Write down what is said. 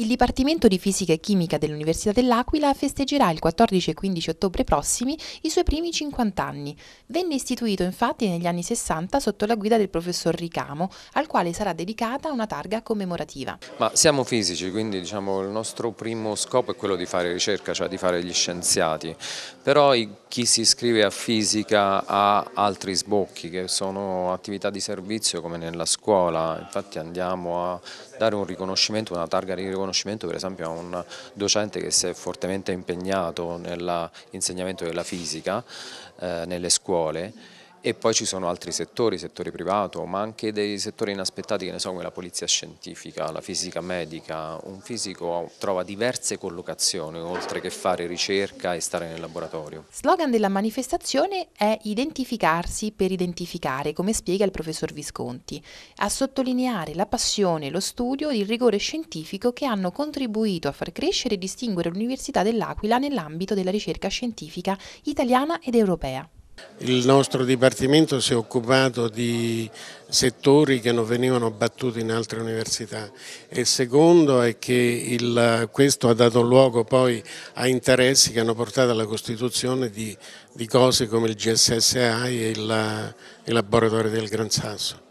Il Dipartimento di Fisica e Chimica dell'Università dell'Aquila festeggerà il 14 e 15 ottobre prossimi i suoi primi 50 anni. Venne istituito infatti negli anni 60 sotto la guida del professor Ricamo, al quale sarà dedicata una targa commemorativa. Ma siamo fisici, quindi diciamo, il nostro primo scopo è quello di fare ricerca, cioè di fare gli scienziati. Però chi si iscrive a fisica ha altri sbocchi, che sono attività di servizio come nella scuola. Infatti andiamo a dare un riconoscimento, una targa di riconoscimento riconoscimento per esempio a un docente che si è fortemente impegnato nell'insegnamento della fisica eh, nelle scuole e poi ci sono altri settori, settore privato, ma anche dei settori inaspettati che ne so come la polizia scientifica, la fisica medica, un fisico trova diverse collocazioni oltre che fare ricerca e stare nel laboratorio. Slogan della manifestazione è identificarsi per identificare, come spiega il professor Visconti, a sottolineare la passione, lo studio e il rigore scientifico che hanno contribuito a far crescere e distinguere l'Università dell'Aquila nell'ambito della ricerca scientifica italiana ed europea. Il nostro dipartimento si è occupato di settori che non venivano battuti in altre università e il secondo è che il, questo ha dato luogo poi a interessi che hanno portato alla costituzione di, di cose come il GSSI e il, il laboratorio del Gran Sasso.